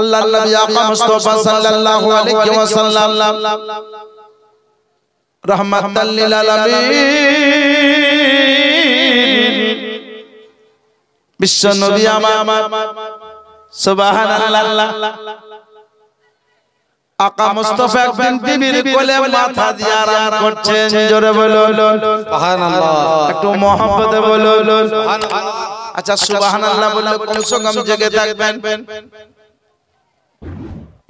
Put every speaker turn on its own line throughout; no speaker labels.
আল্লাহ নবী আকা মুস্তাফা সাল্লাল্লাহু আলাইহি ওয়া সাল্লাম রাহমাতাল লিল আলামিন বিশ্ব নবী আমার সুবহানাল্লাহ আকা মুস্তাফা একদিন বিবির কোলে মাথা দিয়ে আরাম করছেন জোরে বলো সুবহানাল্লাহ একটু মহব্বতে বলো সুবহানাল্লাহ আচ্ছা সুবহানাল্লাহ বললে কোন সঙ্গম জেগে থাকবেন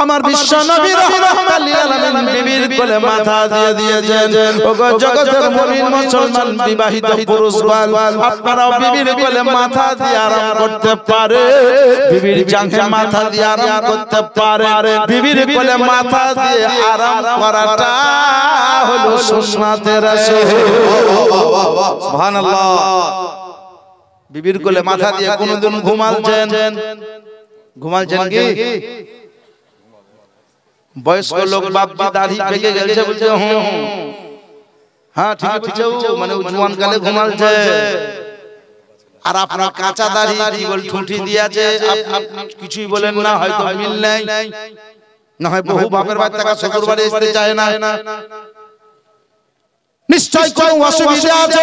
আমার বিশ্বনবী নবী রহমাতুল্লিল আলামিন কোলে মাথা দিয়ে দিয়েছেন ওগো জগতের মুমিন মুসলমান বিবাহিত পুরুষ বল আপনারাও বিবির কোলে মাথা দিয়ে আরাম করতে পারে বিবির জাঙ্গে মাথা দিয়ে আরাম করতে পারে বিবির কোলে মাথা দিয়ে আরাম করাটা হলো সুন্নাতের রাসূল সুবহানাল্লাহ বিবির কোলে মাথা দিয়ে কোনদিন ঘুমালছেন ঘুমালছেন কি বয়স্ক লোক বাপজি দাঁড়ি পেকে গেছে বলছে হুম হ্যাঁ ঠিক আছে হ্যাঁ, মানে, মানে, মানে জুয়ান কালে মানে ঘুমালছে আর আপনার কাঁচা দাঁড়ি বল ঠুঁটি দিয়েছে কিছুই বলেন না হয়তো মিল নাই না হয় বহু বাপের বাড়ি টাকা শ্বশুর বাড়ি এসে চায় না নিশ্চয় কোনো অসুবিধা আছে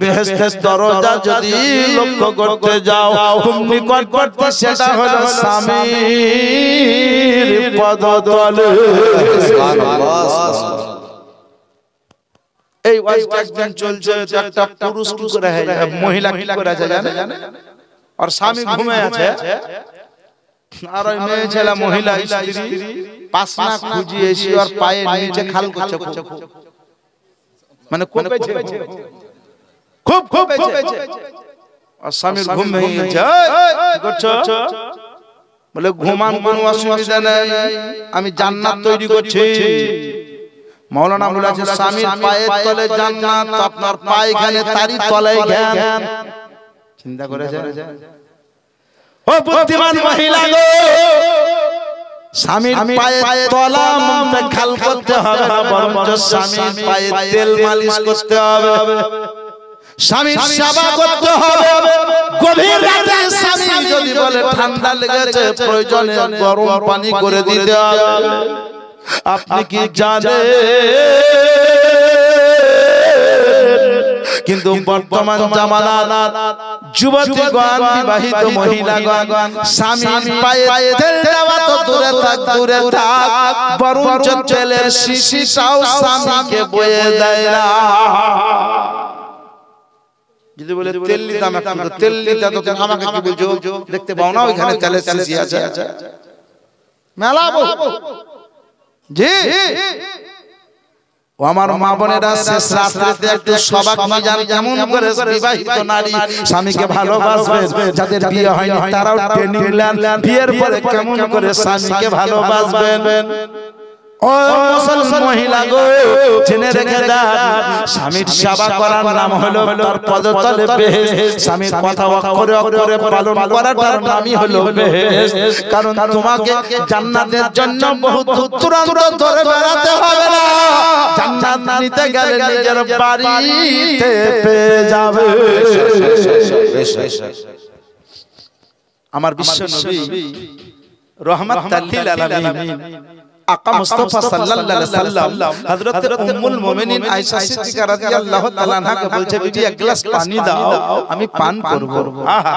বেহেশতের দরজা যদি লক্ষ্য করতে যাও খুব নিকটবর্তী সেটা হলো স্বামীর পদতল এই ওয়াজটা একজন চলছে একটা পুরুষ কি করে মহিলা কি করে আছে জানে আর স্বামী ঘুমে আছে আর ওই মেয়ে ছেলে মহিলা স্ত্রী পাসনা খুঁজি এসে আর পায়ে নিচে খাল করছে মানে কোন মানে পেয়েছে খুব খুব কমেছে আর স্বামীর ঘুম ভেঙে বলে ঘুমান কোনো অসুবিধা নেই আমি জান্নাত তৈরি করছি মৌলানা বলেছে স্বামীর পায়ের তলে জান্নাত আপনার পায়খানে তারি তলায় জ্ঞান চিন্তা করেছে ও বুদ্ধিমান মহিলা গো স্বামীর পায়ে তলা মমতা খাল করতে হবে বরঞ্চ স্বামীর পায়ে তেল মালিশ করতে হবে স্বামীর সেবা করতে হবে
গভীর রাতে স্বামী যদি বলে ঠান্ডা লেগেছে প্রয়োজনে গরম পানি করে দিতে হবে
আপনি কি জানেন কিন্তু বর্তমান জামানা যুবতীগণ বিবাহিত মহিলাগণ স্বামী পায়ে তেল দেওয়া তো দূরে থাক দূরে থাক বরঞ্চ তেলের শিশিটাও স্বামীকে বয়ে দেয় না যদি বলে তেল্লি দাম তেল্লি আমাকে কি বলছো দেখতে পাও না ওইখানে আছে জি ও আমার মা বোনেরা শেষ রাত্রিতে একটু সবাক মিজান যেমন করে বিবাহিত নারী স্বামীকে ভালোবাসবে যাদের বিয়ে হয়নি তারাও ট্রেনিং নেন বিয়ের পরে কেমন করে স্বামীকে ভালোবাসবেন মহিলা গো জেনে রেখে স্বামীর সেবা করার নাম হলো স্বামীর কথা অক্ষরে পালন করাটার নামই হলো কারণ তোমাকে জান্নাতের জন্য বহু বেড়াতে হবে না আমার বিশ্বাস রহমান আকা মুস্তাফা সাল্লাল্লাহু আলাইহি সাল্লাম হযরত উম্মুল মুমিনিন আয়েশা সিদ্দিকা রাদিয়াল্লাহু তাআলা বলছে বিবি এক গ্লাস পানি দাও আমি পান করব আহা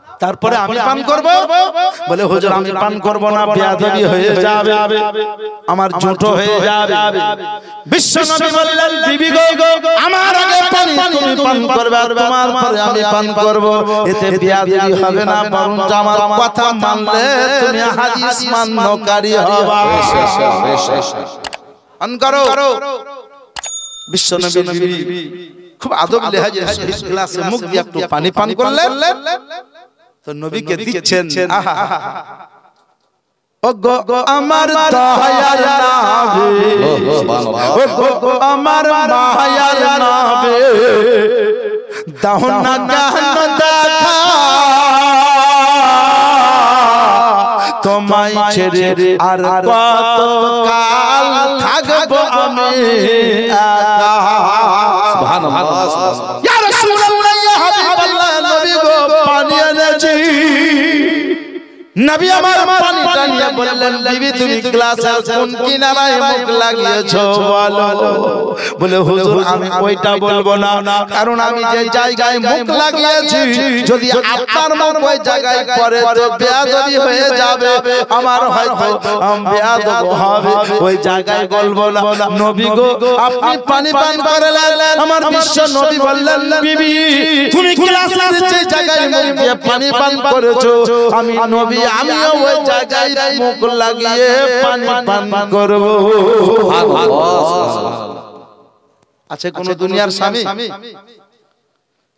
তারপরে আমি পান করব বলে হুজুর আমি পান করব না বেয়াদবি হয়ে যাবে আমার জুটো হয়ে যাবে
বিশ্ব নবী বললেন বিবি গো আমার আগে পান তুমি পান করবে আর তোমার পরে আমি পান
করব এতে বেয়াদবি হবে না বরং আমার কথা মানলে তুমি হাদিস মান্যকারী হবে অন করো বিশ্ব নবী খুব আদব লেহাজে শেষ গ্লাসে মুখ দিয়ে একটু পানি পান করলেন তো নবীকে দিচ্ছেন আমার তোমায় ছেড়ে আর কত কাল আমি সুবহানাল্লাহ সুবহানাল্লাহ নবী আমার পানি টানিয়ে বললেন বিবি তুমি গ্লাসের কোন কিনারায় মুখ লাগিয়েছো বলো বলে হুজুর আমি ওইটা বলবো না কারণ আমি যে জায়গায় মুখ লাগিয়েছি যদি আপনার মুখ ওই জায়গায় পড়ে তো বেয়াদবি হয়ে যাবে আমার হয়তো বেয়াদব হবে ওই জায়গায় বলবো না নবী গো আপনি পানি পান করলেন আমার বিশ্ব নবী বললেন বিবি তুমি গ্লাসের যে জায়গায় মুখ পানি পান করেছো আমি নবী আমিও ওই জায়গায় মুখ লাগিয়ে পানি পান করব আছে আচ্ছা, কোন আচ্ছা, দুনিয়ার স্বামী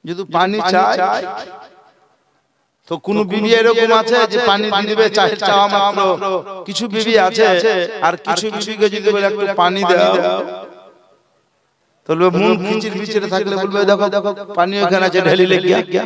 যদি পানি চায় তো কোন বিবি এরকম আছে যে পানি দিবে চাওয়া মাত্র কিছু বিবি আছে আর কিছু বিবিকে যদি বলে একটু পানি দাও তাহলে মন খিচির বিচিরে থাকলে বলবে দেখো দেখো পানি ওখানে আছে ঢেলি লেগে গিয়া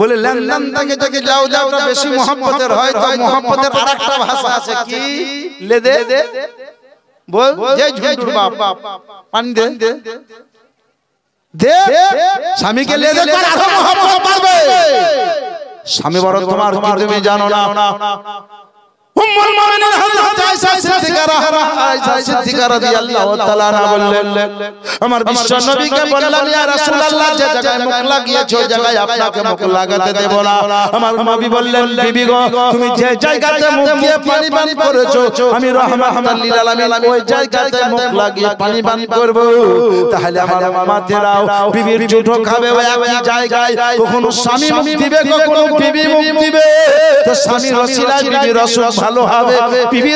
বলে থেকে থেকে যাও যাও বেশি মোহাম্মতের হয় তো ভাষা আছে কি লেদে বল যে বাপ পানি দে দে স্বামীকে লেদে আরো পাবে স্বামী বড় তোমার তুমি জানো না উম্মুল মুমিনিন হযরত আয়েশা সিদ্দিকা হারা আয়েশা সিদ্দিকা রাদিয়াল্লাহু তাআলা বললেন আমার বিশ্ব নবীকে বললেন ইয়া রাসূলুল্লাহ যে জায়গায় মুখ লাগিয়েছো জায়গায় আপনাকে মুখ লাগাতে দেব না আমার বললেন বিবি গো তুমি যে জায়গাতে মুখ দিয়ে পানি পান করেছো আমি লিল আলামিন ওই জায়গাতে মুখ লাগিয়ে পানি পান করব তাহলে আমার বিবির জুঠো খাবে ওই একই জায়গায় কখনো স্বামী মুখ দিবে কখনো বিবি মুখ দিবে তো স্বামী বিবি রসুল ভালো হবে বিবি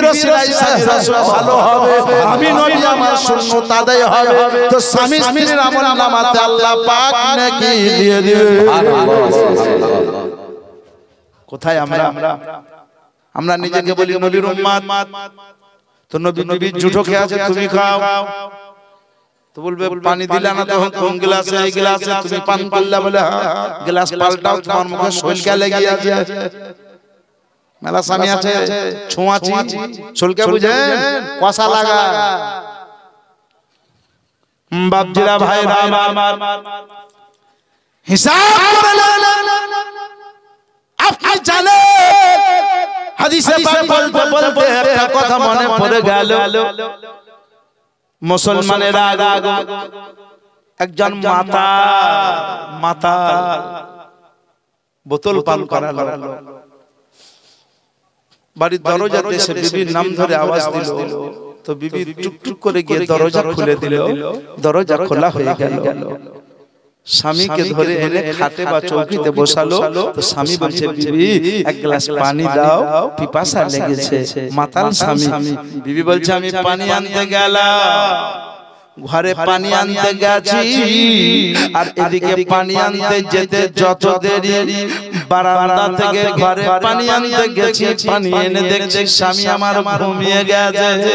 ভালো হবে হবে আমি নবী আমার আদায় হবে তো স্বামী স্ত্রীর আমল নামাতে আল্লাহ পাক নাকি দিয়ে দিবে কোথায় আমরা আমরা নিজেকে বলি নবীর উম্মাদ তো নবী নবীর জুঠো খেয়ে আছে তুমি খাও তো বলবে পানি দিলা না তখন কোন গ্লাসে এই গ্লাসে তুমি পান পাল্লা বলে হ্যাঁ, হ্যাঁ, গ্লাস পাল্টাও তোমার মুখে শৈলকা লেগে আছে মেলা স্বামী আছে ছোঁয়াছি ছুলকে বুঝে কষা লাগা বাপজিরা ভাই আমার হিসাব আপনি জানেন হাদিসে পাক বলতে বলতে একটা কথা মনে পড়ে গেল মুসলমানের একজন মাতা মাতা বোতল পান করালো বাড়ির দরজা দেশে বিবির নাম ধরে আওয়াজ দিল তো বিবি টুকটুক করে গিয়ে দরজা খুলে দিল দরজা খোলা হয়ে গেল স্বামীকে ধরে এনে খাটে বা চৌকিতে বসালো তো স্বামী বলছে বিবি এক গ্লাস পানি দাও পিপাসা লেগেছে মাতাল স্বামী বিবি বলছে আমি পানি আনতে গেলাম ঘরে পানি আনতে গেছি আর এদিকে পানি আনতে যেতে যত দেরি বারান্দা থেকে ঘরে পানি আনতে গেছি পানি এনে দেখছি স্বামী আমার ঘুমিয়ে গেছে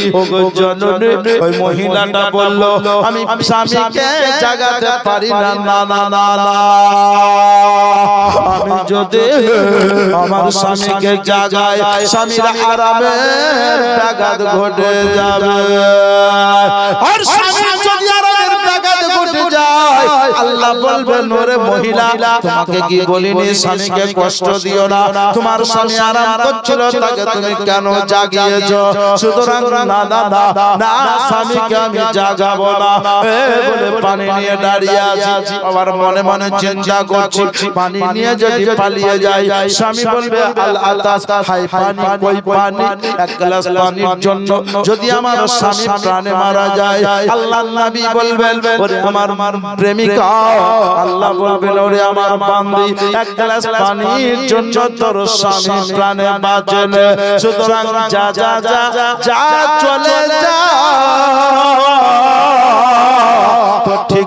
نانا نانا جماؤں আল্লাহ বলবেন ওরে মহিলা তোমাকে কি বলিনি স্বামীকে কষ্ট দিও না তোমার স্বামী আরাম করছিল তাকে তুমি কেন জাগিয়েছো সুতরাং না না না স্বামীকে আমি জাগাবো না বলে পানি নিয়ে দাঁড়িয়ে আছি আমার মনে মনে চিন্তা করছি পানি নিয়ে যদি পালিয়ে যাই স্বামী বলবে যদি আমার স্বামী প্রাণে মারা যায় আল্লাহ নবী বলবেন ওরে আমার প্রেমিকা আল্লাহ বলবেন ওরে আমার বান্দি এক গ্লাস পানির জন্য তোর স্বামী প্রাণে বাঁচেন সুতরাং যা যা যা যা চলে যা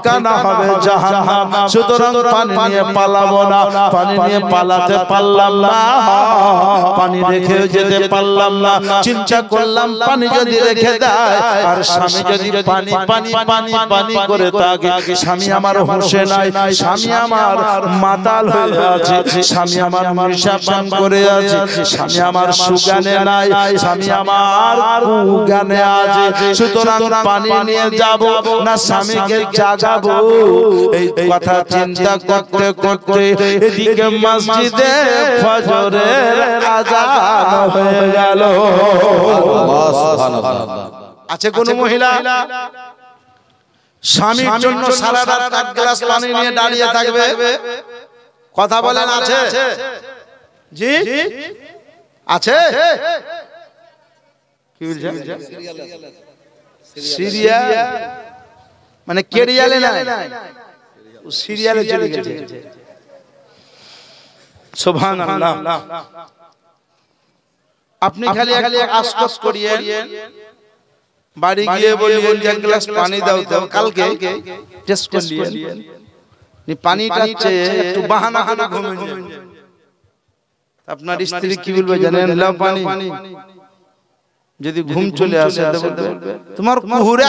ঠিকানা হবে জাহান্নাম সুতরাং পানি নিয়ে পালাবো না পানি নিয়ে পালাতে পারলাম না পানি রেখে যেতে পারলাম না চিন্তা করলাম পানি যদি রেখে দেয় আর স্বামী যদি পানি পানি পানি পানি করে তাকে স্বামী আমার হোসে নাই স্বামী আমার মাতাল হয়ে আছে স্বামী আমার মনসা পান করে আছে স্বামী আমার সুগানে নাই স্বামী আমার কুগানে আছে সুতরাং পানি নিয়ে যাব না স্বামীকে জাগা যাব এই কথা চিন্তা করতে করতে এদিকে মসজিদে ফজরের হয়ে গেল আছে কোন মহিলা স্বামীর জন্য সারা রাত এক গ্লাস পানি নিয়ে দাঁড়িয়ে থাকবে কথা বলেন আছে জি আছে সিরিয়া মানে, মানে কেরিয়ালে না ও সিরিয়ালে চলে গেছে সুবহানাল্লাহ আপনি খালি খালি আসকস করিয়েন বাড়ি গিয়ে বলিবেন এক গ্লাস পানি দাও তো কালকে টেস্ট করিয়েন পানিটা চেয়ে একটু বাহানা হানা ঘুমিয়ে আপনার স্ত্রী কি বলবে জানেন লাও পানি যদি ঘুম চলে আসে তোমার কুহুরা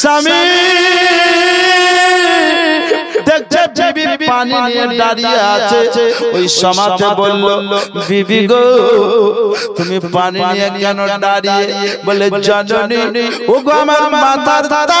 স্বামী দেখছে বিবি পানি নিয়ে দাঁড়িয়ে আছে ওই সমাজে বললো বিবি গো তুমি পানি নিয়ে কেন দাঁড়িয়ে বলে জননী ও গো আমার মাথার তারা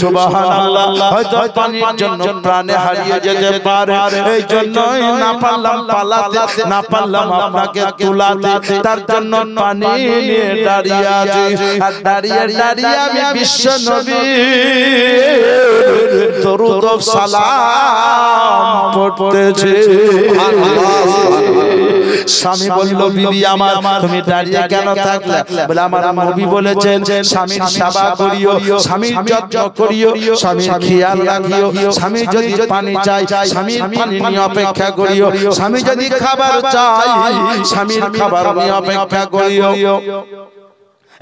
সুবহানাল্লাহ হয়তো পানির জন্য প্রাণে হারিয়ে যেতে পারে এই জন্যই না পারলাম পালাতে না পারলাম আপনাকে তুলাতে তার জন্য পানি নিয়ে দাঁড়িয়ে আছি আর দাঁড়িয়ে দাঁড়িয়ে আমি বিশ্ব নবী দরুদ সালাম পড়তেছি আল্লাহ স্বামী বলল বিবি আমার তুমি দাঁড়িয়ে কেন থাকলে বলে আমার নবী বলেছেন স্বামীর সেবা করিও স্বামীর যত্ন করিও স্বামীর খেয়াল রাখিও স্বামী যদি পানি চাই স্বামীর পানি নিয়ে অপেক্ষা করিও স্বামী যদি খাবার চাই স্বামীর খাবার নিয়ে অপেক্ষা করিও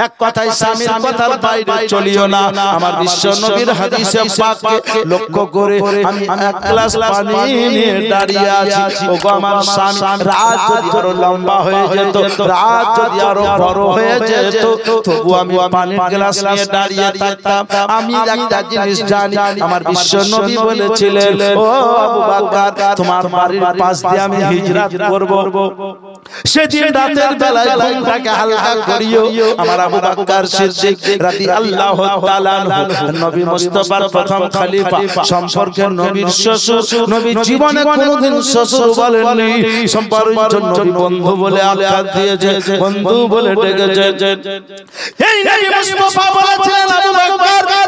এক কথায় স্বামীর কথার বাইরে চলিও না আমার বিশ্ব নবীর হাদিসে পাককে লক্ষ্য করে আমি এক গ্লাস পানি নিয়ে দাঁড়িয়ে আছি ও আমার স্বামী রাত যদি আরো লম্বা হয়ে যেত রাত যদি আরো বড় হয়ে যেত তবু আমি পানি গ্লাস নিয়ে দাঁড়িয়ে থাকতাম আমি একটা জিনিস জানি আমার বিশ্ব নবী বলেছিলেন ও আবু বকর তোমার বাড়ির পাশ দিয়ে আমি হিজরত করব সেদিন রাতের বেলায় ঘুমটাকে হালকা করিও আমার আবু বকর সিদ্দিক তাআলা নবী মুস্তাফার প্রথম খলিফা সম্পর্কে নবীর শ্বশুর নবী জীবনে কোনোদিন শ্বশুর বলেননি সম্পর্কের জন্য নবী বন্ধু বলে আখ্যা দিয়েছে বন্ধু বলে ডেকেছে এই নবী মুস্তাফা বলেছিলেন আবু বকর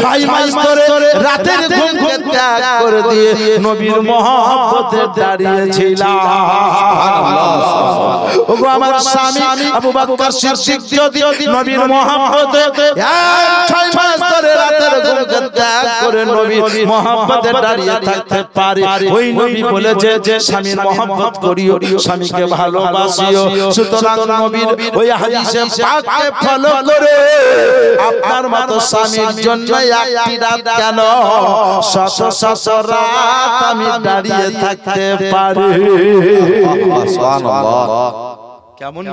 ছয় মাস ধরে রাতের ঘুমকে ত্যাগ করে দিয়ে নবীর মহব্বতে দাঁড়িয়েছিলাম ওগো আমার স্বামী আবু বকর সিদ্দিক যদি নবীর মহব্বতে ছয় মাস ধরে আপনার মতো স্বামীর জন্য একটি রাত কেন শত শত আমি দাঁড়িয়ে থাকতে পারি কেমন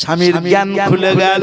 স্বামীর জ্ঞান খুলে গেল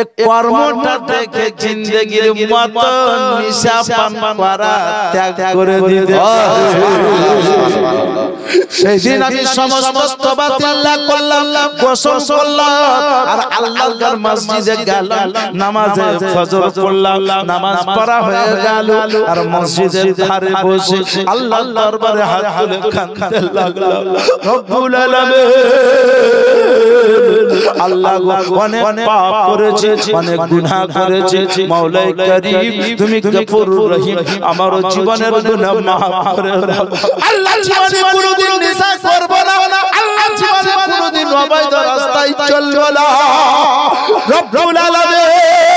এ কর্মটা দেখে জিন্দগির মত নিশা পান করা ত্যাগ করে দিতে সেই দিন আমি সমস্ত তবাতে আল্লাহ করলাম করলাম আর আল্লাহর ঘর মসজিদে গেলাম নামাজে ফজর পড়লাম নামাজ পড়া হয়ে গেল আর মসজিদের ধারে বসে আল্লাহর দরবারে হাত তুলে কাঁদতে লাগলাম রব্বুল আলামিন আল্লাহ অনেক পাপ করেছে অনেক মানে মানে গুনাহ করেছে মাওলাই করিম তুমি গফুরুর রহিম আমার জীবনের গুনাহ মাফ করে আল্লাহ জীবনে কোনোদিন নেশা করব না আল্লাহ জীবনে কোনোদিন অবৈধ রাস্তায় চলব না রব্বুল আলামিন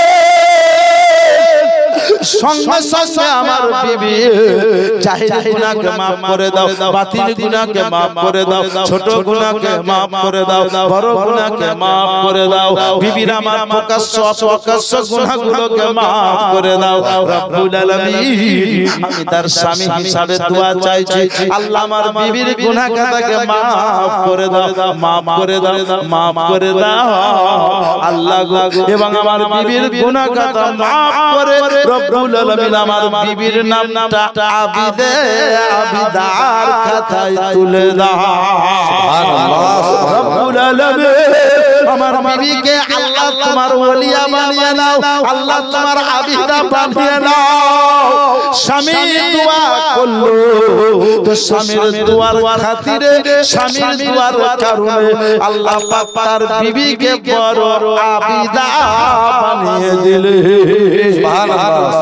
সঙ্গে সঙ্গে আমার বিবি জাহিরি গুনাহকে maaf করে দাও বাতিল গুনাহকে maaf করে দাও ছোট গুনাহকে maaf করে দাও বড় গুনাহকে maaf করে দাও বিবিরা আমার প্রকাশ্য অপ্রকাশ্য গুনাহগুলোকে maaf করে দাও রব্বুল আলামিন আমি তার স্বামী হিসাবে দোয়া চাইছি আল্লাহ আমার বিবির গুনাহটাকে maaf করে দাও maaf করে দাও maaf করে দাও আল্লাহ এবং আমার বিবির গুনাহটা maaf করে রব্বুল রব্বুল আলামিন আমার বিবির নামটা আবিদে আবিদার খাতায় তুলে দাও সুবহানাল্লাহ রব্বুল আলামিন আমার বিবিকে আল্লাহ তোমার ওলিয়া বানিয়ে দাও আল্লাহ তোমার আবিদা বানিয়ে দাও স্বামীর দোয়া করলো তো স্বামীর দোয়ার খাতিরে স্বামীর দোয়ার কারণে আল্লাহ পাক তার বিবিকে বড় আবিদা বানিয়ে দিলে সুবহানাল্লাহ